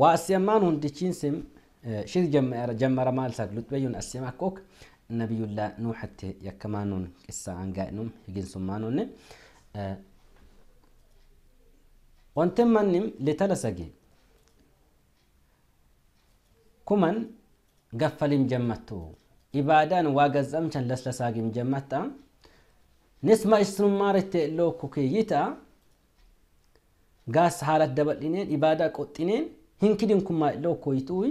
ወአስየማን ሁንዲቺን ስም ሽር ጀመረ ማልሳት ሉጥበዩን አስየማኮክ ነቢዩላ ኑሐቴ የከማኑን ቅሳ አንጋይኑም ሂግንሱማኑን ወንትን መንም ሊተለሰጌ ኩመን ገፈሊም ጀመቱ ኢባዳን ዋገጸምቸን ለስለሳጊም ጀመታ ንስማ ኢስኑማርቴ ሎኩኬይታ ጋስ ሀላት ደበልኔን ኢባዳ ቆጥኔን hinkidin kuma lo koytuwi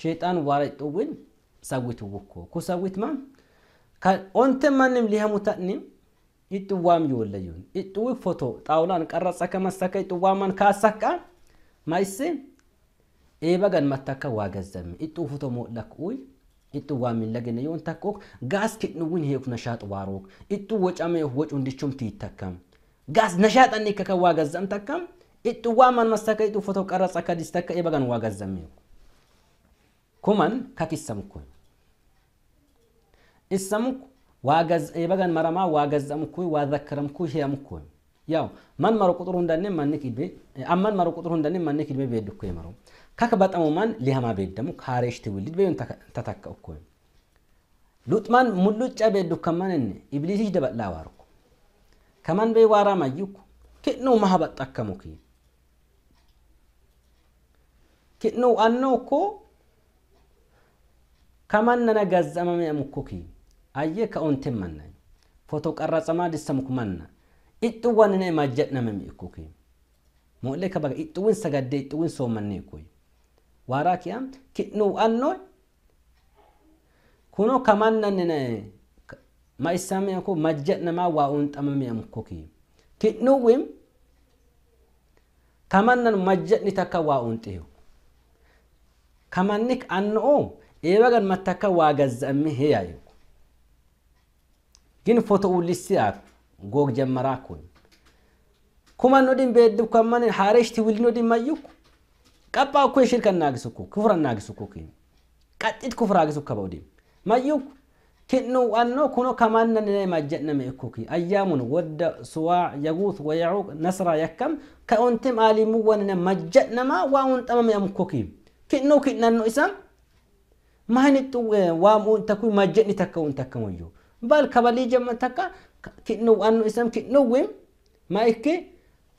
sheitan waraytuwin sawituwukko ku sawitma ka onte manim lihamu ta'nim iጥዋም ይወለዩን ኢጥዊ ፎቶ ጣውላን ቀረጸ ከመሰከ ኢጥዋማን ካሰካ ማይሴ ኤበገን መተከ ዋገዘም ኢጡ ፎቶ ሞለክ ኡይ ኢጥዋም ለገነ ዮን ተቆክ ጋስ ኪጥኑን ሄኩ ነሻጥ ዋሮክ ኢጡ ወጫመ ወጭ እንድቹም ትይተከም ጋስ ነሻጠኒ ከከ ዋገዘም ተከም hidhuwaaman mastakka hidhu foto qarratsa akka distakka ebagan waa gazzame kuman kakissamku issamku waagaz ebagan maramaa waagazzamku waadhakkaramku hiyamku yaw man maro quxur hundanne manni kidbe amman maro quxur hundanne manni kidbe beeddukku maru kaka baxamu man lihamaa beeddamu kaareeshti willid beeyun tatakka ukku dukaman mullucca beeddukkamanenne ibliisish dabal'aa waarukku kaman bee waaraa mayyukku ki'nuu maha baxxakkamuki Kidnaan huuannoo koo kam manni namaa gaazexamanii mi'a mi'akkoo kee ayyee kan hundeen manneen. Foto qarraa caman manna. Ixuwwan ni dandeenya mazjax namaa mi'akkoo kee. Ixuwwan sagaddee ixuwwan soo manni i'akkoo kee. Waaraa kee kidnaan huuannoo kunuun kan namaa gaazexamanii mi'a mi'akkoo kee. Kidnaan kan manni namaa mazjax akka waa hunxiiyoo. kamannik annoo eebagan mattakka waa gazza'amme heeyaayu gin foto ullisiyaaf goog jammaraa kun kuman nodhin beeddu kammane haareeshti wili nodhin mayyuk qabaa kue shirkan naagisukku kufuran naagisukku kin qaccit kufura agisukka ba'udin mayyuk kinnu anno kuno kamanna nene majja'name ikkuki ayyaamun wadda suwaa yaguuth wayacuuq nasra yakkam ka ontim aalimuwanina majja'nama waa un xamame amukkukiim كنو كنانو إسام ما هنتو وامون تكو ما جئني تكو تكو يو بل كبالي جمع تكا كنو أنو إسام كنو ويم ما إكي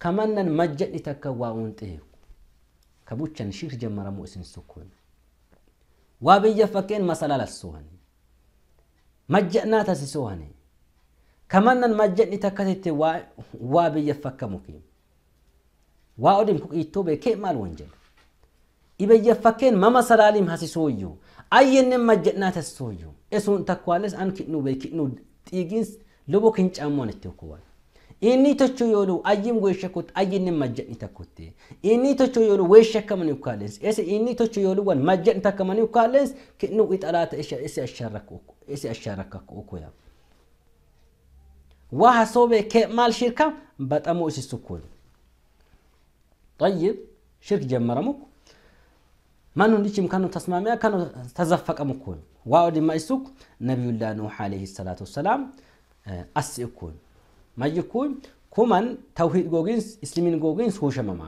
كمان ما جئني تكو وامون تيو كبوتشان شيخ جمع رمو إسن سكون وابي فكين مسألة للسوهن ما جئنا تسسوهن كمان ما جئني تكتت وابي فكا مكيم وأدم كو إيتوبي كي مال ونجل ibayyafakkeen mama salaaliim hasisooyyuu ayyennen majjadnaa tassooyyuu esuun takkuwaales an kidnuu bay kidnuu xiigiins lobo kincaamoon itti hokkuwaan inni tocho yoolu ayyin weeshakkut ayyinnen majjadni takkutte inni tocho yoolu weeshakkamani ukkaaleens ese inni tocho yooluwan majjadni takkamani ukkaaleens kidnuu ixalaata ese ashaarakakku ukuyaa waa hasoobe kee maal shirka baxamoo isi sukkoon طيب شرك جمرمك ማን እንዲችም ካኑ ተስማሚያ ካኑ ተዘፈቀም ኩን ዋው ድማ ይሱክ ነብዩላህ ኑህ አለይሂ ሰላቱ ሰላም አስይኩን ማይኩን ኩማን ተውሂድ ጎጊንስ እስልሚን ጎጊንስ ሁሸመማ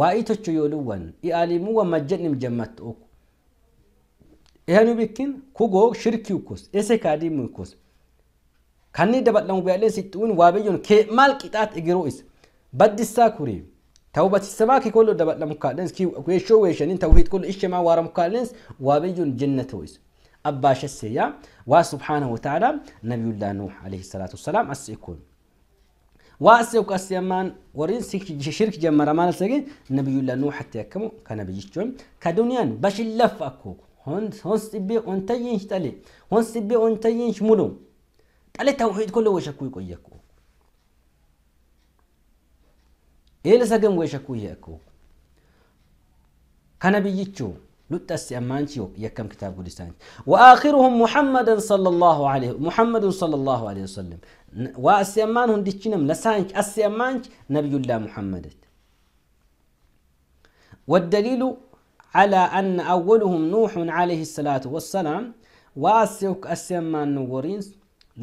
ዋኢቶቹ ይወልወን ኢአሊሙ ወመጀንም ጀመት ኦኩ ይሄኑ ቢኪን ኩጎ ሽርኪ ኩስ ኤሴካዲም ኩስ ከኒ ደበለሙ ቢያለ ሲጥውን ዋበዩን ከማል ቂጣት እግሮይስ በድሳ ኩሪም توبة السماكي كله دبل لمكالنس كي ويشو ويشن انت وحيد كل إيش ما وارا مكالنس وابيجون جنة ويس أباش السيا وسبحانه وتعالى نبي الله نوح عليه الصلاة والسلام أسيكون وأسيك أسيمان ورين شرك جمر ما نسجين نبي الله نوح حتى يكمو كان بيجتون كدنيا باش اللف أكو هون هون سبي أنتين تلي هون سبي أنتين شمولو تلي توحيد كله وشكو يكو eelisa gamweesha kuyya akkoo kana biyyichaa لتأسي أمانشيو يكم كتاب قدسان وآخرهم محمد صلى الله عليه محمد صلى الله عليه وسلم وأسي أمانهم ديشنم لسانك أسي أمانك نبي الله محمد والدليل على أن أولهم نوح عليه الصلاة والسلام وأسيوك أسي أمان نورينس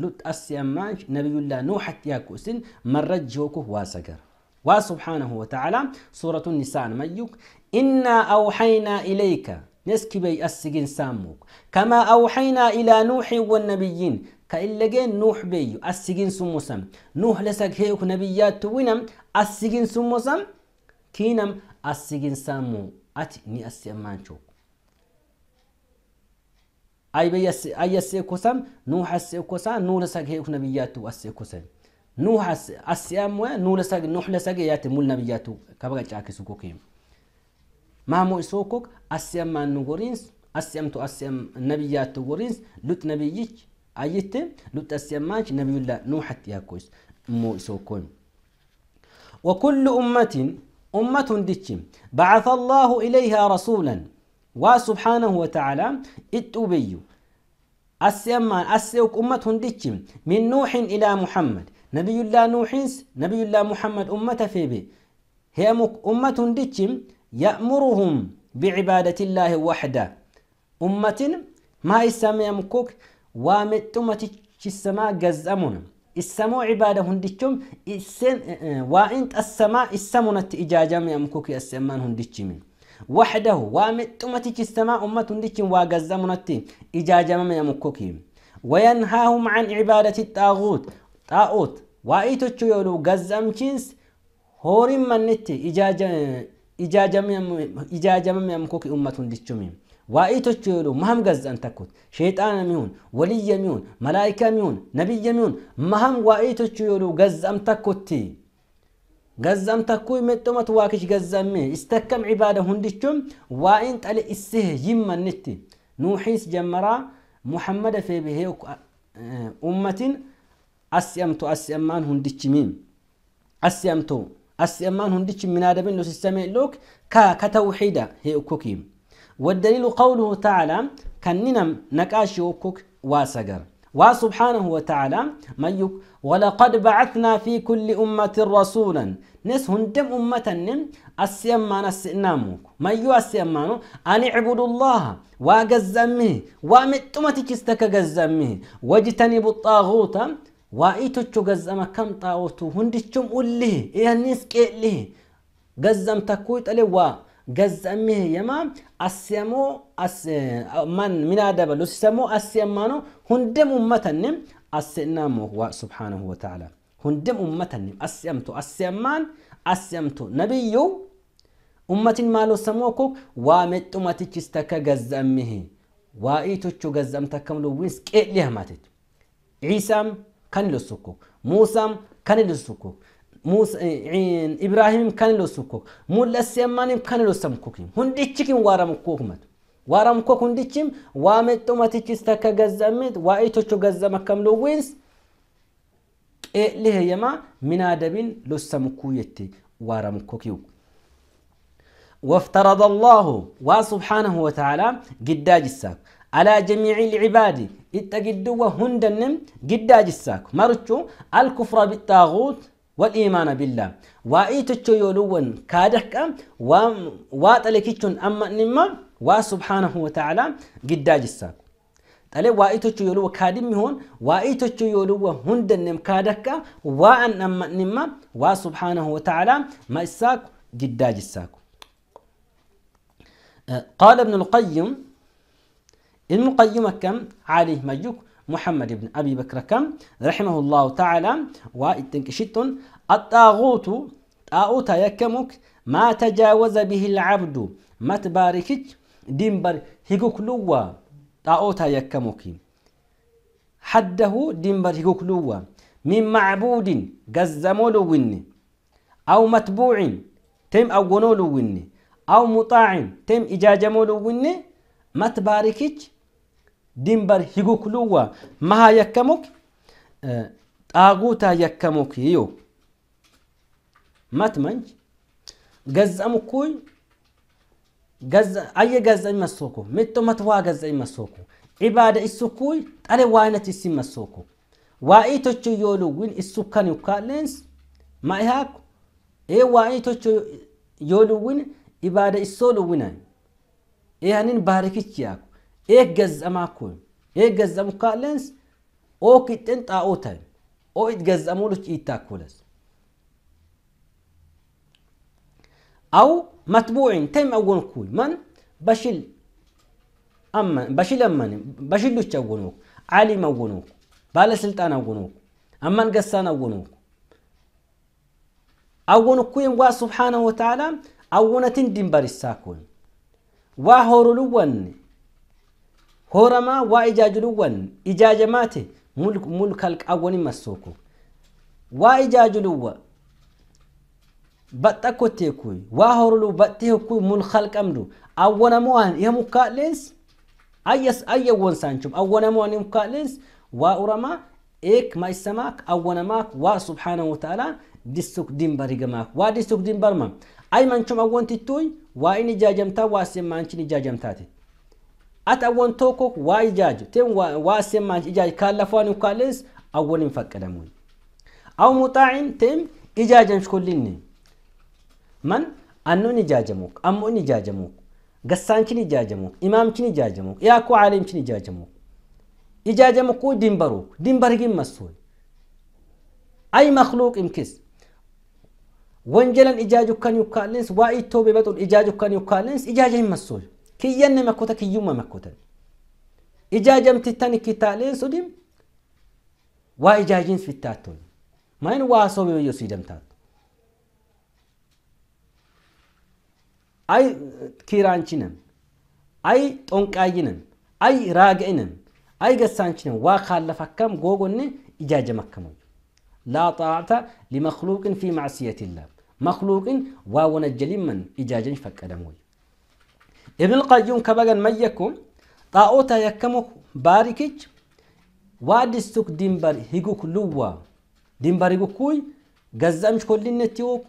لت أسي أمانك نبي الله نوح تياكوسين مرجوكو واسقر وسبحانه وتعالى سورة النساء ميوك إنا أوحينا إليك نسكبي السجن ساموك كما أوحينا إلى نوح والنبيين كإلجين نوح بيو السجن سموسم نوح لسك هيك نبيات توينم السجن سموسم كينم السجن سامو أتي ني أسيمانشو أي بي أي أسيكوسم نوح أسيكوسا نوح لسك هيك نبيات تو أسيكوسم nuux asi'amwe nuux lasage yaate mul nabiyyaatu kabaga caakisu kokiim maamoo isoo kok asi'amaan nu goriins asi'amtu asi'am nabiyyaatu goriins lut nabiyyich ayitte lut asi'amaanch nabiyulla nuuxatti yakkois immoo isoo koim وكل أمة أمة دتش بعث الله إليها رسولا وسبحانه وتعالى اتوبيو أسيمان أسيوك أمة دتش من نوح إلى محمد نبي الله نوحينس نبي الله محمد أمته فيبي هي أمة دتشم يأمرهم بعبادة الله وحدة أمة ما يسمى مكوك وامتومة السماء جزامون السماء عبادة هندتشم السن وانت السماء السمونة إجاجام يمكوك السمان هندتشم وحده وامتومة السماء أمة هندتشم وجزامونة إجاجام يمكوك وينهاهم عن عبادة الطاغوت xaa'uut waa'ii yoonuu gazzamchiinsi hooriin mannitti ijaajamamam kuki ummatun dichumi waa'ii yoonuu maham gazzan takkut sheexaana miyuun waliyya miyuun malaayika miyuun nabiyya miyuun maham waa'ii yoonuu gazzam takkutti gazzam takkuu mexxumat waakish gazzamme istakkam cibaada hundichum waa'in xale issehe yimmannitti nuuxiis jammaraa muhammada fee bihee ummatin asi'amtu asi'ammaan hundichi miim asi'amtu asi'ammaan hundichi minaadabin lo sissamee look لوك كا كتوحيدة هي ukkukiim والدليل قوله تعالى كننم نقاشي وكوك واسقر وسبحانه وتعالى من ولقد بعثنا في كل أمة رسولا نس هندم أمة نم أسيمان السناموك ميو يو أسيمانو أن اعبدوا الله وقزمه ومتمتك استك قزمه واجتنبوا الطاغوت ዋኢቶቹ ገዘመ ከም ጣዖቱ ሁንድችም ኡልህ ያኒስ ቄልህ ገዘም ተኩ ጠሌ ገዘምህ የማ አስየሞ ማን ሚናደበሉ ሲሰሞ አስየማ ነው ሁንድም ኡመተንም አስእናሞ ዋ ስብሓንሁ ወተዓላ ሁንድም ኡመተኒም አስየምቶ አስየማን አስየምቶ ነቢዩ ኡመትን ማሎ ሰሞ ኮ ዋ ሜጡመትችስ ተከ ገዘምህ ዋኢቶቹ ገዘም ተከምሉ ዊንስ ቄልህ ማትት ዒሳም كان له سكوك موسى كان له سكوك موسى إيه، عين إبراهيم كان له سكوك مولا سيمان كان له سمكوك هنديتشكين وارم كوكمت وارم كوك تشيم وامت توماتيتش تكا غزامت وايتوچو غزامكم لو وينس إيه ليه يما من آدبين لو سمكويتي وارم كوكيو وافترض الله وسبحانه وتعالى قداج الساق على جميع العباد يتقدوا هندنم قداج الساك مرتشو الكفر بالطاغوت والإيمان بالله وإيتشو يولون كادك واتلكيتشون أما نما وسبحانه وتعالى قداج الساك تلي وإيتشو يولو كادم هون وإيتشو يولو هندنم كادحك وأن أما نما وسبحانه وتعالى ما الساك قداج الساك قال ابن القيم ابن كم علي مجوك محمد بن أبي بكر كم رحمه الله تعالى وإتنكشت الطاغوت طاغوت يكمك ما تجاوز به العبد ما تباركت دينبر هيكوك لوا طاغوت يكمك حده دينبر هيكوك لوا من معبود قزمولو وني أو متبوع تم أو ونولو أو مطاع تم إجاجمولو وني ما تباركت ድንበር ሂጉክሉዋ መሃ የከሙክ ጣጉታ የከሙክ ዮ መትመንጅ ገዘሙኩኝ አየ ገዘኝ መሶኩ ምጦ መትዋ ገዘኝ መሶኩ ዒባደ እሱኩይ ጠለ ዋይነት እሲ መሶኩ ዋኢቶቹ ዮሉ ውን እሱከን ዩካሌንስ ማይሃኩ ኤ ዋኢቶቹ ዮሉ ውን ዒባደ እሶሉ ሉውናን ኤ ሀኒን ያኩ ኤገዘማኩን ኤገዘሙ ካለንስ ኦ ኪጥን ጣዖተን ኦ ኢትገዘሙ ልች ኢታኩለስ አው መትቡዕን ተም አወንኩል መን በሽል አመን በሽል አመን በሽሉች አወኖክ ዓሊም አወኖክ ባለስልጣን አወኖክ አማን ገሳን አወኖክ አወንኩይን ዋ ስብሓነሁ ወተዓላ አወነትን ድንበር ይሳኩን ዋ ሆሩልወን horamaa waa ijaajiluwwan ijaajamaate mulkal qawwani masooku. waa ijaajiluwwa baxxa kotteekuy waa horlu baxxee kuy mulkal qabdu awwanamo'an iya mukkaa'leens ayyas ayyawwan saanchum awwanamo'an iya mukkaa'leens waa uramaa eek maisamaak awwanamaak waa subhaanahu ta'ala disuk dimbariigamaak waa disuk dimbarma ay manchum awwantittooy waa in ijaajamtaa waa isin maanchiin ijaajamtaati ata awwan tokko waa ijaaju ten waa semaan ijaaj kaallafaan ukaalees awwan hin faqqadamuun aw muxaa'in tem ijaajan shkollinne man annoon ijaajamuk ammoon ijaajamuk gassaankin ijaajamuk imaamchin ijaajamuk yaakoo caalimchin ijaajamuk ijaajamukuu dinbaruk dinbargin masuun ay makluuq imkis wanjalan ijaaju kan yukkaalins waa ittoo bebaxul ijaaju kan yukkaalins ijaaja hin masuun kiyyanni makkota kiyyumma makkotan ijaajamtittan ikkitaaleen sudim waa ijaajins fittaattoon main waa soobeyyo siidamtaatto ay kiiraanchinan ay xonqaayyinan ay raagi'inan ay gassaanchinan waa kaallaf akkam googonne ijaajam akkamoyyo laa xaa'ata limakluuqin fi macsiyati illaa makluuqin waa wanajjaliin man ijaajan faqqadamoy ابن القيوم كبغن ميكم طاؤتا يكمك باركج وادستك دينبر هيغوك لوا دينبر هيغوكوي غزامش كلين نتيوك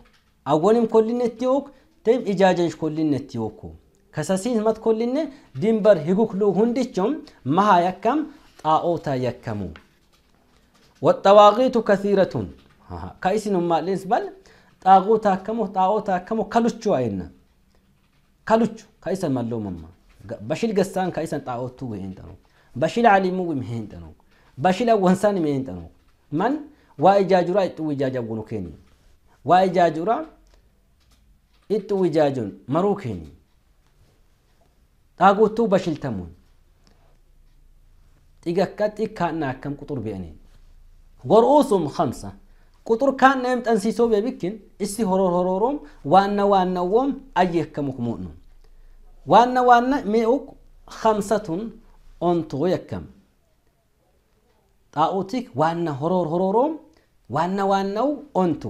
أولم كلين نتيوك تيم إجاجنش كلين نتيوكو كساسين مات كلين دينبر هيغوك لو هندجم مها يكم طاؤتا يكمو والطواغيت كثيرة كايسن ما ليس طاغوتا كمو طاغوتا كمو كلوچو اينا كلوچو ከኢሰን መለውመማ በሽል ገሳን ከኢሰን ጣዖቱ ሄንጠኑ በሽል አሊሙ ሄንጠኑ በሽል ወንሳን ሄንጠኑ ማን ዋኢጃጁራ እጡ ኢጃጃጉኑ ኬኒ ዋኢጃጁራ እጡ ኢጃጁን መሩ ኬኒ ጣጎቱ በሽልተሙን ጥገቀጥ ካና ከም ቁጡር ቢአኔ ወርኡሱም ከምሳ ቁጡር ካናም ጠንሲሶ ቤብክን እሲ ሆሮር ሆሮሮም ዋና ዋናዎም አየከሙክ ሙእኑ وانا وانا مئوك خمسة أنتو يكم ጣዖቲክ ዋና ሆሮር ሆሮሮም ዋና ዋናው ኦንቱ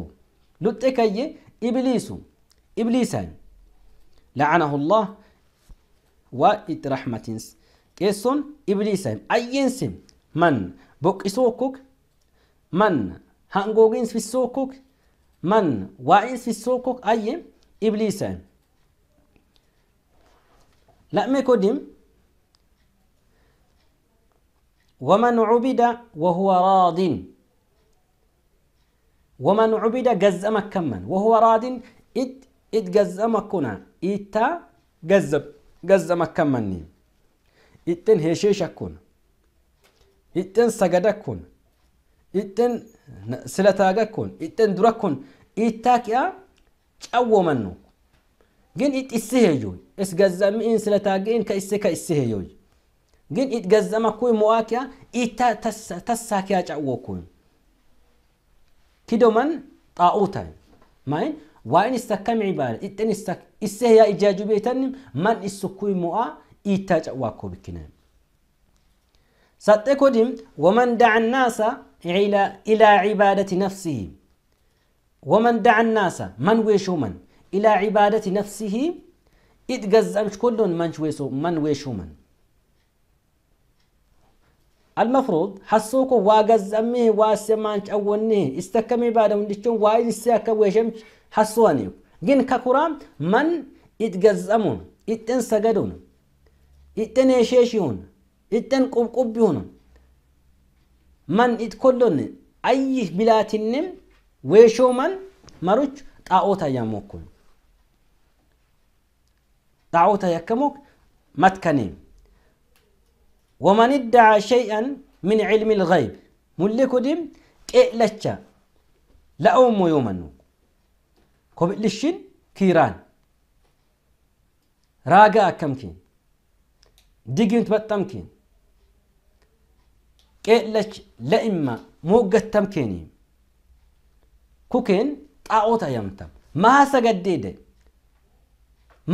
ሉጤ ከየ ኢብሊሱ ኢብሊሳን ለዓናሁ ላህ ዋኢት ራሕማቲንስ ቄሶን ኢብሊሳን አየንስም መን ቦቂሶኩክ መን ሃንጎጊንስ ፊሶኩክ መን ዋኢንስ ፊሶኩክ አየ ኢብሊሳን لأمي كوديم ومن عبد وهو راض ومن عبد جزمك كمن وهو راض إت إت جزمك كنا إتا جزب جزمك كمني إتن هشيشك كنا إتن سجدك كنا إتن سلتاجك كنا إتن درك كنا إتاك يا أو منك جن إت إسهيجوي إس جزم إن سلتا جن كإس كإسهيجوي جن إت جزم كوي مواكيا إت تس تس ساكيا جعوكوي كدومن طاوتين ماين وين استكم عبارة إت إن استك إسهيا إجاجو بيتن من إس كوي موا إت جعوكوي بكنا ساتكودم ومن دع الناس إلى إلى عبادة نفسه ومن دع الناس من ويشو إلى عبادة نفسه إذ قزمش كل من ويسو من ويشو من المفروض حسوكو واقزمه واسمانش أولنه استكمي بعد دشون وايد استكمي ويشم حسواني جن ككرام من إتجزأمون إتن سجدون إتن يشيشون يتن قبقبيون من يتكلون أي بلاتنم ويشو من مروج تاوتا يموكون دعوت يكمك متكنيم ومن ادعى شيئا من علم الغيب ملكو ديم قلتشا لا أمو يومنو كوبلشين كيران راجا أكمكين ديجين تبتمكين قلتش لا إما موجت تمكيني كوكين طاعوتا يمتم ما سجديده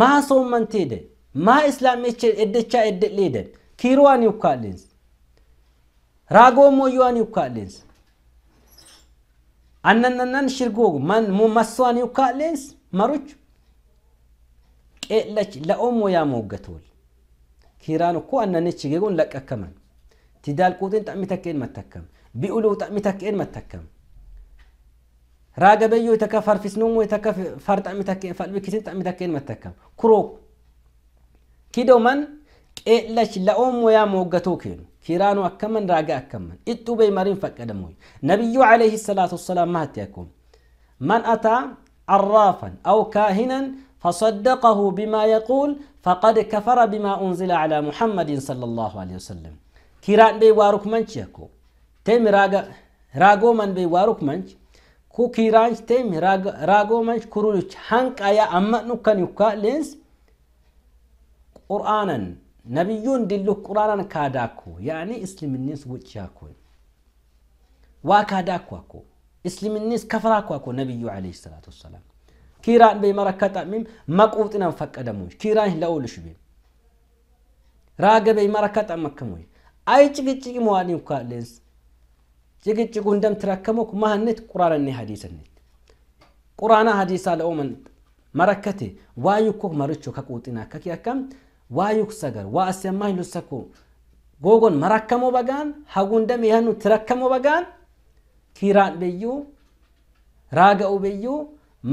maa soommanteedhan maa islaamicha eddachaa eddadheedhan kiiroo ani ukkaadheensa raagoo mooyyoo ani ukkaadheensa annannannan shirgoogu massoo ani ukkaadheensa maruchu qeedhachi la'oo mooyaa mooggatool kiiraan ukkoo annanichi geegoon laqqakkaman tidaal quuxiin xa'mi takkeen mattakkam bi'uluu xa'mi takkeen mattakkam راجبيو يتكفر في سنومو يتكفر طعم تكين فالبي كيتن طعم تكين متكم كرو كيدو من قيلش لا ام ويا موغتو كين كيرانو اكمن راجا اكمن اتو بي مارين فقدموي نبيو عليه الصلاه والسلام ما تيكم من اتى عرافا او كاهنا فصدقه بما يقول فقد كفر بما انزل على محمد صلى الله عليه وسلم كيران بي واروك منچ يكو تيم راغو من بي واروك منچ kukiiraanch teemi raagoomanch kuruulich hanqaya ammanukkan yukka leens qur'aanan nabiyyuun dilluk qur'aanan kaadaakku yaani isliminnis wuccaakku waa kaadaakku akku isliminnis kafaraakku akku nabiyyu alayhi salaatu wassalaam kiiraan bee mara kaxamim maquuxinan faqqadamuy kiiraan hila'ulish bee raaga bee mara kaxamakkamuy ay ciqiciqi mo'aadin yukka leens Cikichi gundamti rakkamoo kuma hannetti quraara inni hadii saddeetti. Quraaraan hadii isaa la ooman marakkatee waa ayyukoo marichuu ka quuxinna akka akkaatti waa ayyuk-sagar waa asyaan maahilutti sago gogon ma rakkamoo bagaan haguundamti yaannutti rakkamoo bagaan kiiraan biyyuu, raaga'uu biyyuu,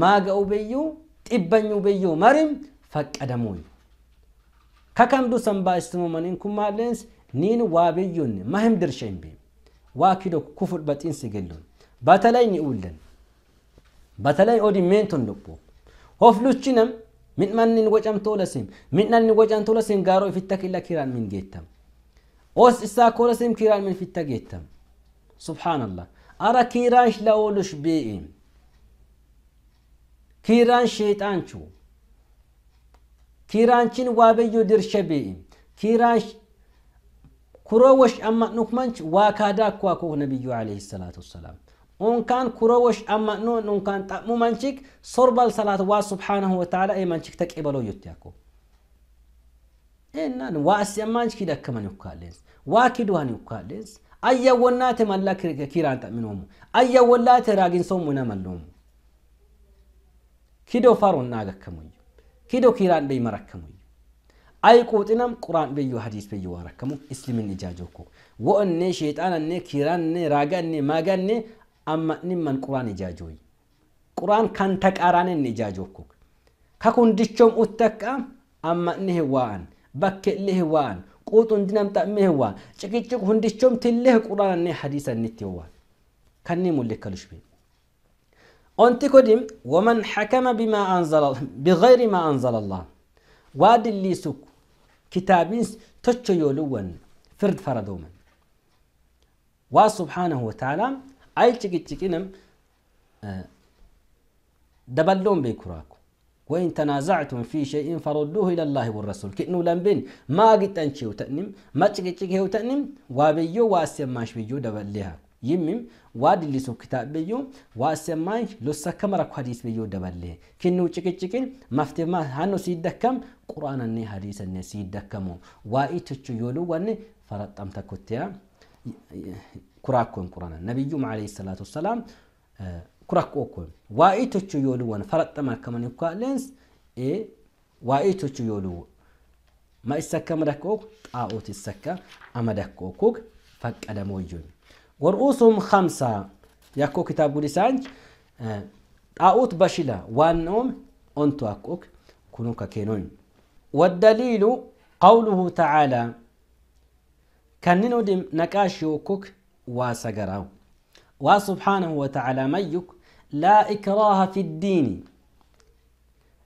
maaga'uu biyyuu, xibbanii biyyuu mari'uu faqadamuun ka kan dusan baay'isanii oomishan kumaanidha. waa kufur batin galluun batalay ni uullan batalay odin meentun luphu hofluchinam midhmanni ni wacan toolasim midhnanni wacan tolasim gaaroo ifitta killa kiraan min geettam os isaa kolasim kiran min fitta geettam Subhanallah. ara kiraan la oluş Kiran şeytan kiraan Kiran çin waabeyyo dirsha bee'e Kiran كروش أما نكمنش واكادا كواكو نبي عليه الصلاة والسلام onkaan kurawwash amma noon onkaan xa'mu manchik sorbal salaat waa subhaanahu wataala ee manchik taqe baloo yotti akko eenaan waa asi ammaanch kid akkaman yukkaaleens waa kidwaan yukkaaleens ayya wannaate malla kiraan xa'minoomu ayya wallaate raaginsoomu namalloomu kido faroon naagakkamuyyo kido kiraan dheyma rakkamuyyo أي قوتنا قرآن بيو حديث بيو ركم إسلام نجاجوكو وأن شيطان أن كيران أن راجع أن ماجا أن أما نمن قرآن نجاجوي قرآن كان تكاران نجاجوكو ككون دشوم أتكا أما نه وان بك له وان قوت دينام تأمه وان شكيتشك هندشوم تله قرآن أن حديث النتي وان كني ملك لشبي أنت كديم ومن حكم بما أنزل بغير ما أنزل الله واد اللي سكو كتابين تشو يولون فرد فردوما وا سبحانه وتعالى اي تشيكي تشكينم آه، دبلون بيكوراكو وإن تنازعتم في شيء فردوه إلى الله والرسول كأنه لنبين ما قد انشيو تنم ما تشكي تشكي وتأنم وابيو واسيا ماش بيجو دبليها يمم ዋድ ሊሶ ክታብ ብዩ ሎሳ ከመራ ኳዲስ ብዩ ደበል ክን ጭቅጭቅን መፍትማ ሃኖ ሲደከም ቁርአንን ሀዲስን ሲደከሙ ዋኢቶቹ ዮሉ ወን ፈረጣም ተኩትያ ኩራኮን ቁርአን ነብዩ ዓለይሂ ሰላቱ ሰላም ኩራኮኮ ዋኢቶቹ ዮሉ ወን ፈረጣማ ከመን ኳለንስ እ ዋኢቶቹ ዮሉ ማይሰከመ ደኮ ጣኦት ይሰከ አመደኮ ፈቀደ ሞጆን ورؤوسهم خمسة ياكو كتاب لسانج أوت آه، بشلا وانهم أنتو أكوك كنوكا كينون والدليل قوله تعالى كننو دم نكاشيوكوك واسقراو وسبحانه وتعالى ميك لا إكراه في الدين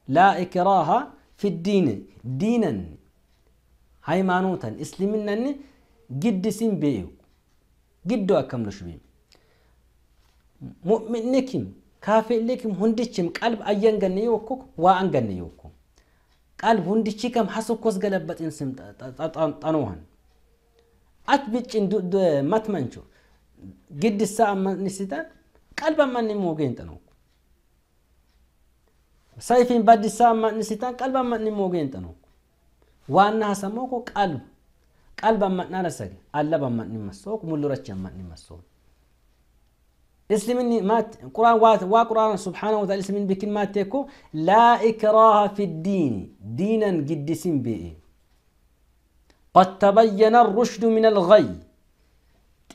لا إكراه في الدين دينا هاي مانوتا إسلمنا جد سين بيو giddoo akkam nu shubim mu'minni kim kaafirri kim hundichim qalb ayyan ganne yokkuk waa an ganne yokkuk qalb hundichi kam hasukkos galabaxin sim xanohan at biccin matmancho giddisa ammanisitan qalb ammanni moogeen xanoo sayfin baddisa ammanisitan qalb ammanni moogeen xanoo waana hasamoo ko qalb qalban madnaan asagi allaban madni massook mullurachiyan madni massoon اسلمني مات قران وات وقران سبحانه وتعالى اسلمني بكل ما تكو لا إكراه في الدين دينا قدسين به قد تبين الرشد من الغي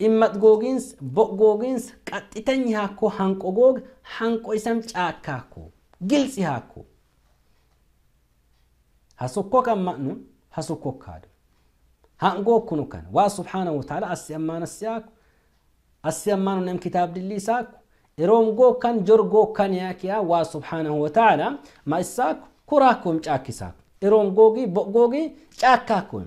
إما تقوغينس بقوغينس قد تتني هاكو هنكو قوغ هنكو اسم تاكاكو جلسي هاكو هسوكوكا مأنون هسوكوكا دو هانغو كنو كان وا سبحانه وتعالى أسيمان السياك أسيمان نم كتاب دلي ساك إروم جو كان جرجو كان ياكيا وا سبحانه وتعالى ما إساك كراكم تاكي ساك إروم جوجي بوجي تاكاكم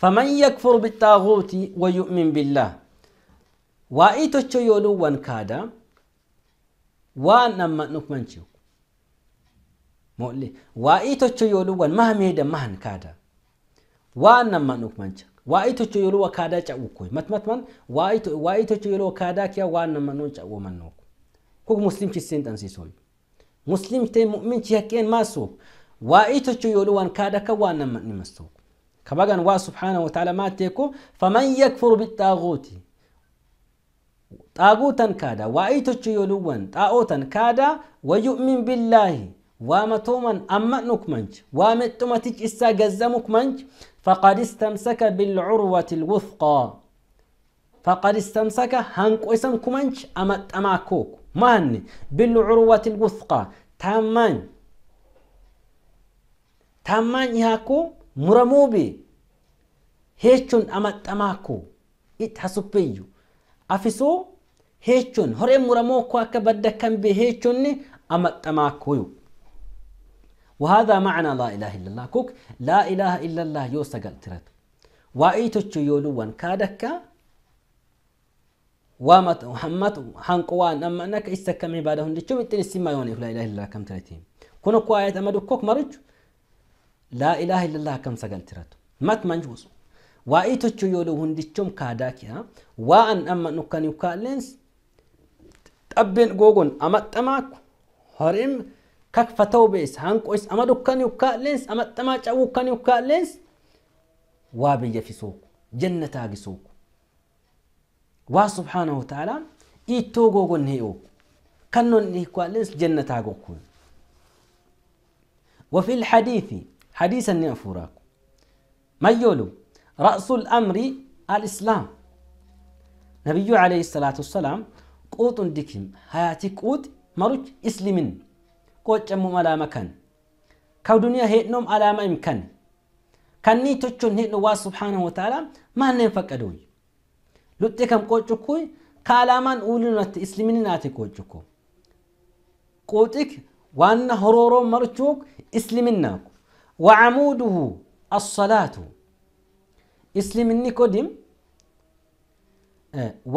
فمن يكفر بالطاغوت ويؤمن بالله وإيتو يولو وان كادا وان نما نكمنشو مؤلي وإيتو يولو وان مهمي دا مهن كادا وأنا ما نوك منش وأيتو تجيلو وكادا تجاو كوي مت مت من وأيتو وأيتو تجيلو وكادا كيا وأنا ما نوك تجاو من نوك كوك مسلم كيسين تنسي سوي مسلم تين مؤمن كيا كين ماسو وأيتو تجيلو وان كادا كوا وأنا ما نمسو كبعن وا سبحانه وتعالى ما تيكو فمن يكفر بالتاغوت تاغوتن كادا وأيتو تجيلو وان تاغوتن كادا ويؤمن بالله وامتومن أمأنك منج وامتومتك إسا جزمك منج فقد استمسك بالعروة الوثقى فقد استمسك هنك ويسن كمنج أمت أماكوك مان بالعروة الوثقى تامان تامان يهاكو مرموبي هيتشون أمت أماكو إتحسبيو أفسو هيتشون هرم مرموكو أكبر دكم بهيتشون أمت أماكو وهذا معنى لا إله إلا الله كوك لا إله إلا الله يو سقل ترد وإيتوچو يولوان كادكا وامت محمد حنقوان أما أنك إستكم عبادهم لكم إتن السما يوني لا إله إلا الله كم ترتين كونو كواية أمدو كوك مرج لا إله إلا الله كم سقل ترد مات منجوز وإيتوچو يولوهن لكم كاداكيا وأن أما نكن يكالنس أبين غوغون أما تماك هرم كاك فتاو بيس هانكو اس اما دوكان يوكا لنس اما تماج او كان يوكا لنس وابي يفي سوك جنة تاقي سوك وا سبحانه وتعالى اي توغو غن هيو كانون نيكوا لنس جنة تاقو كون وفي الحديثي حديثا نعفوراك ما يولو رأس الأمر الإسلام نبي عليه الصلاة والسلام قوت ديكم حياتي قوت مروج إسلمين qoocamuu alaama kan kabduniyaa heedhnoom alaama imkan kannii tochoon heedho waa subhaanahu wataala maanneen faqqaduun luxxee kam qoocukku ka alaamaan uulunatti isliminaati qoocukku quuxik waanna horooroo marchuuk isliminaaku wacamuuduhu assalaatu isliminni kodim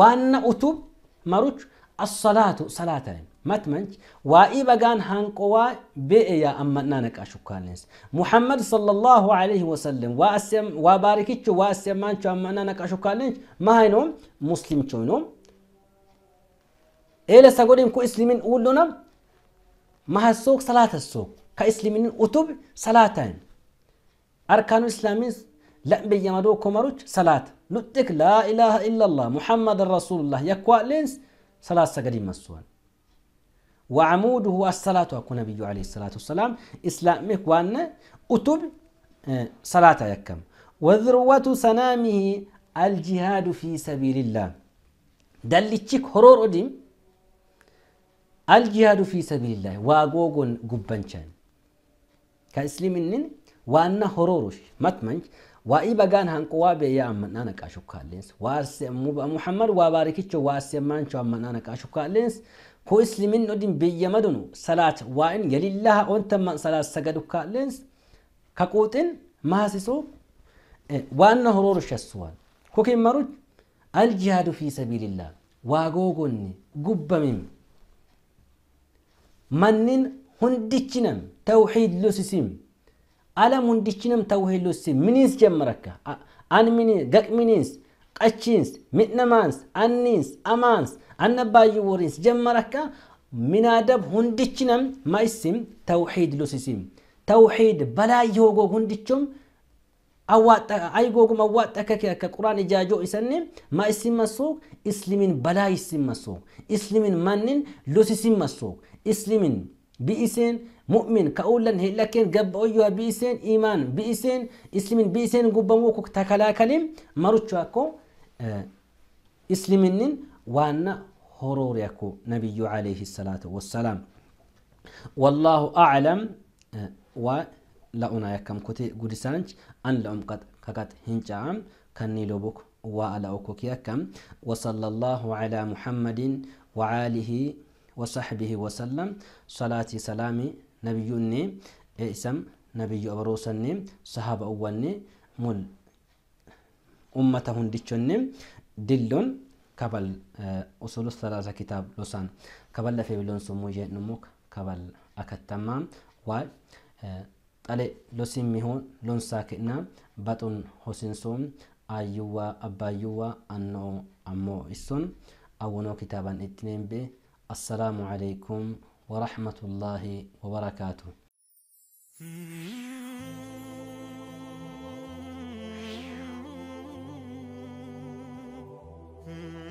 waanna utub maruch assalaatu salaataen matmanch waa'ii bagaan hanqowaa be'e yaa ammannaa naqaa shukkaaleens muhammad sallallahu alaihi wasallam waa baarikicho waa asiyamancho ammannaa naqaa shukkaaleens mahaynoom muslimchoynoom eele sagodin ku islimin ullonam mahassook salaatassook ka isliminin utub salaatayn arkaanu islaamis la'be yamadoo komaruch salaata luxxik laa ilaaha illa allah muhammadan rasuulullah yakkuwaa'leens salaat sagadin massuwan وعموده الصلاة أكون نبي عليه الصلاة والسلام إسلامك وأن أتب آه، صلاة يكم وذروة سنامه الجهاد في سبيل الله دلتشك هرور أديم الجهاد في سبيل الله واغوغون قبنشان كإسلامين وأن هرورش متمنج وإيبا كان هنقوا بيا أمنا نكاشو كالينس وارس محمد وباركتشو وارس مانشو أمنا نكاشو كالينس ho'islimin odin biyyamadunu salaat waa'in yalillaha ontamman salaat sagadukkaa'leens kaquuxin maasisoo waanna horooru shassuwaan kukin maruj aljihaadu fi sabiilillah waagoogonni gubbamim mannin hundichinam tawxiid losisim alam hundichinam tawxiid losisim miniis jammarakka an miniis gaq miniis qachiins midhnamaans anniins amaans anna baay'ee wariins jamma rakka minaadab hundichinam ma isim tawxiid lusisim tawxiid balaa yoogoo hundichum aygoogum awwaaxxa kake akka quraan ijaajoo isanne ma isin masuuq islimin balaa isin masuuq islimin mannin lusisin masuuq islimin bi'iseen mu'min ka'uullan hi'lakeen gabba'oyyuha bi'iseen imaan bi'iseen islimin bi'iseen gubbamuu takalaakalin maruchu akko እስልምንን ዋና ሆሮር ያኮ ነቢዩ ዓለይህ ሰላቱ ወሰላም ወላሁ አዕለም ዋ ለኡና ያከምኩቴ ጉዲሳንች አን ለኡም ከቀጥ ሂንጫም ከኒ ሎቦክ وعلى أوكوك يكم وصلى الله على محمد وعاله وصحبه وسلم صلاة سلامي نبي نبي اسم نبي أبروسني صحاب أولني مل ummata hundichonni dilloon kabal usulu eh, salaasa kitaab losaan kabal lafee biloon summuu jedhumu kabal akattamaa waa eh, xale losiin mihoon lonsaa kennaa baxuun hosinsoon ayyuwaa annoo ammoo issun awwanoo kitaabaan ittiin bee assalaamu alaykum ورحمة الله Mm-hmm.